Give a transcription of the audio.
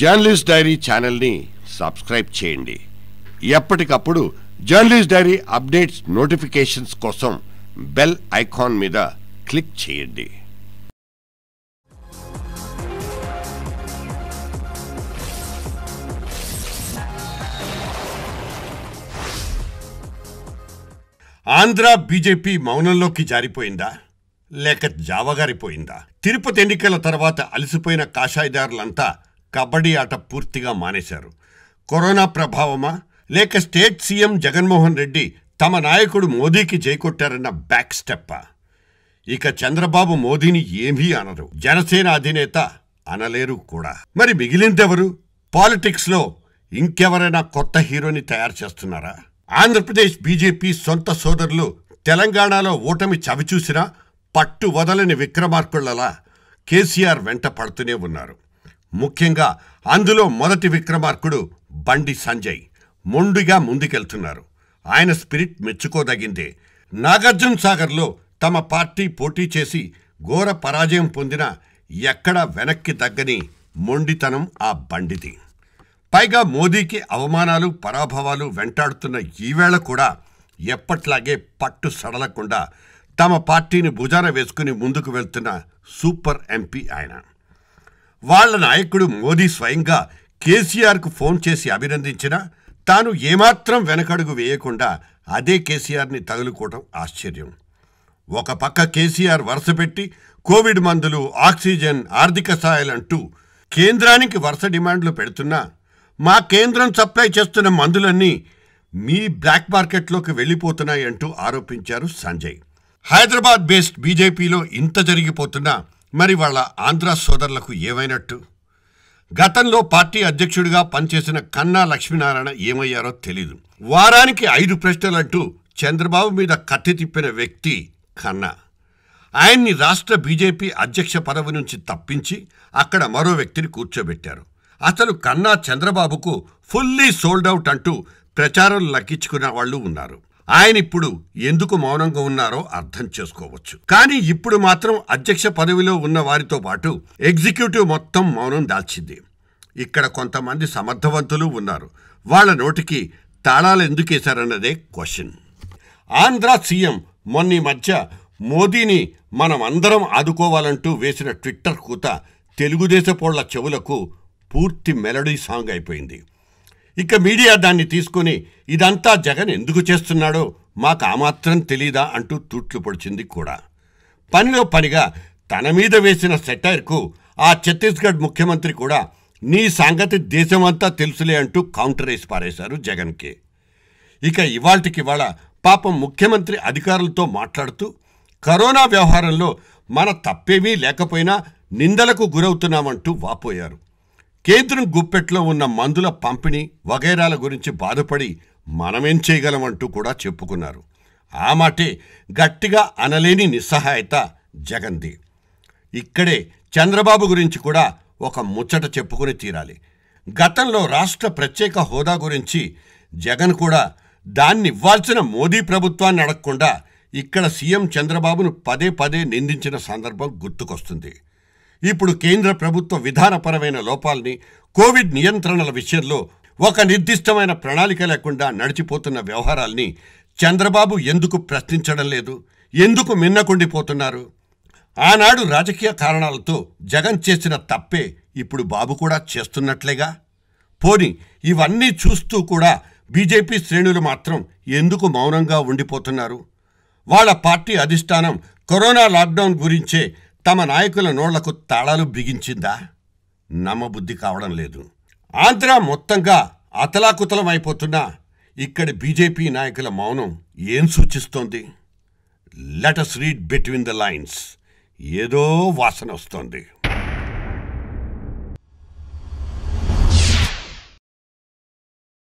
journalist dairy ఛానల్ని subscribe చేయండి ఎప్పటికప్పుడు జర్నలిస్ట్ డైరీ అప్డేట్స్ నోటిఫికేషన్స్ కోసం బెల్ ఐకాన్ మీద క్లిక్ చేయండి ఆంధ్ర బీజేపీ మౌనంలోకి జారిపోయిందా లేక జావగారిపోయిందా తిరుపతి ఎన్నికల తర్వాత అలసిపోయిన కాషాయిదారులంతా కబడ్డీ ఆట పూర్తిగా మానేశారు కరోనా ప్రభావమా లేక స్టేట్ సీఎం జగన్మోహన్ రెడ్డి తమ నాయకుడు మోదీకి చేకొట్టారన్న బ్యాక్ స్టెప్పా ఇక చంద్రబాబు మోదీని ఏమీ అనరు జనసేన అధినేత అనలేరు కూడా మరి మిగిలిందెవరు పాలిటిక్స్లో ఇంకెవరైనా కొత్త హీరోని తయారు చేస్తున్నారా ఆంధ్రప్రదేశ్ బీజేపీ సొంత సోదరులు తెలంగాణలో ఓటమి చవిచూసినా పట్టు వదలని విక్రమార్కుళ్లలా కేసీఆర్ వెంట పడుతూనే ఉన్నారు ముఖ్యంగా అందులో మొదటి విక్రమార్కుడు బండి సంజయ్ మొండిగా ముందుకెళ్తున్నారు ఆయన స్పిరిట్ మెచ్చుకోదగిందే నాగార్జున సాగర్లో తమ పార్టీ పోటీ చేసి ఘోర పరాజయం పొందిన ఎక్కడ వెనక్కి తగ్గని మొండితనం ఆ బండిది పైగా మోదీకి అవమానాలు పరాభవాలు వెంటాడుతున్న ఈవేళ కూడా ఎప్పట్లాగే పట్టు సడలకుండా తమ పార్టీని భుజాన వేసుకుని ముందుకు వెళ్తున్న సూపర్ ఎంపీ ఆయన వాళ్ల నాయకుడు మోదీ స్వయంగా కేసీఆర్కు ఫోన్ చేసి అభినందించినా తాను ఏమాత్రం వెనకడుగు వేయకుండా అదే కేసీఆర్ని తగులుకోవటం ఆశ్చర్యం ఒక పక్క కేసీఆర్ వరుసపెట్టి కోవిడ్ మందులు ఆక్సిజన్ ఆర్థిక సహాయాలంటూ కేంద్రానికి వరుస డిమాండ్లు పెడుతున్నా మా కేంద్రం సప్లై చేస్తున్న మందులన్నీ మీ బ్లాక్ మార్కెట్లోకి వెళ్ళిపోతున్నాయి అంటూ ఆరోపించారు సంజయ్ హైదరాబాద్ బేస్డ్ బీజేపీలో ఇంత జరిగిపోతున్నా మరి వాళ్ళ ఆంధ్ర సోదరులకు ఏమైనట్టు గతంలో పార్టీ అధ్యక్షుడిగా పనిచేసిన కన్నా లక్ష్మీనారాయణ ఏమయ్యారో తెలీదు వారానికి ఐదు ప్రశ్నలంటూ చంద్రబాబు మీద కత్తి తిప్పిన వ్యక్తి కన్నా ఆయన్ని రాష్ట్ర బీజేపీ అధ్యక్ష పదవి నుంచి తప్పించి అక్కడ మరో వ్యక్తిని కూర్చోబెట్టారు అసలు కన్నా చంద్రబాబుకు ఫుల్లీ సోల్డ్ అవుట్ అంటూ ప్రచారం లక్కించుకున్న వాళ్ళు ఉన్నారు ఆయన ఇప్పుడు ఎందుకు మౌనంగా ఉన్నారో అర్థం చేసుకోవచ్చు కానీ ఇప్పుడు మాత్రం అధ్యక్ష పదవిలో ఉన్న వారితో పాటు ఎగ్జిక్యూటివ్ మొత్తం మౌనం దాల్చింది ఇక్కడ కొంతమంది సమర్థవంతులు ఉన్నారు వాళ్ళ నోటికి తాళాలు ఎందుకేశారన్నదే క్వశ్చన్ ఆంధ్ర సీఎం మొన్న మధ్య మోదీని మనం అందరం ఆదుకోవాలంటూ వేసిన ట్విట్టర్ కూత తెలుగుదేశపోళ్ల చెవులకు పూర్తి మెలడీ సాంగ్ అయిపోయింది ఇక మీడియా దాన్ని తీసుకుని ఇదంతా జగన్ ఎందుకు చేస్తున్నాడో మాకు ఆ మాత్రం తెలీదా అంటూ తూట్లు పొడిచింది కూడా పనిలో పనిగా తన మీద వేసిన సెటైర్కు ఆ ఛత్తీస్గఢ్ ముఖ్యమంత్రి కూడా నీ సంగతి దేశమంతా తెలుసులే అంటూ కౌంటర్ వేసి పారేశారు జగన్కి ఇక ఇవాళకివాళ పాపం ముఖ్యమంత్రి అధికారులతో మాట్లాడుతూ కరోనా వ్యవహారంలో మన తప్పేమీ లేకపోయినా నిందలకు గురవుతున్నామంటూ వాపోయారు కేంద్రం గుప్పెట్లో ఉన్న మందుల పంపిణీ వగైరాల గురించి బాధపడి మనమేం చేయగలమంటూ కూడా చెప్పుకున్నారు ఆ మాటే గట్టిగా అనలేని నిస్సహాయత జగంది ఇక్కడే చంద్రబాబు గురించి కూడా ఒక ముచ్చట చెప్పుకుని తీరాలి గతంలో రాష్ట్ర ప్రత్యేక హోదా గురించి జగన్ కూడా దాన్నివ్వాల్సిన మోదీ ప్రభుత్వాన్ని అడగకుండా ఇక్కడ సీఎం చంద్రబాబును పదే పదే నిందించిన సందర్భం గుర్తుకొస్తుంది ఇప్పుడు కేంద్ర ప్రభుత్వ విధానపరమైన లోపాల్ని కోవిడ్ నియంత్రణల విషయంలో ఒక నిర్దిష్టమైన ప్రణాళిక లేకుండా నడిచిపోతున్న వ్యవహారాల్ని చంద్రబాబు ఎందుకు ప్రశ్నించడం లేదు ఎందుకు మిన్నకుండిపోతున్నారు ఆనాడు రాజకీయ కారణాలతో జగన్ చేసిన తప్పే ఇప్పుడు బాబు కూడా చేస్తున్నట్లేగా పోని ఇవన్నీ చూస్తూ కూడా బీజేపీ శ్రేణులు మాత్రం ఎందుకు మౌనంగా ఉండిపోతున్నారు వాళ్ళ పార్టీ అధిష్టానం కరోనా లాక్డౌన్ గురించే తమ నాయకుల నోళ్లకు తాళాలు బిగించిందా నమ్మబుద్ధి కావడం లేదు ఆంధ్ర మొత్తంగా అతలాకుతలం అయిపోతున్న ఇక్కడ బీజేపీ నాయకుల మౌనం ఏం సూచిస్తోంది let us read between the lines ఏదో వాసన వస్తోంది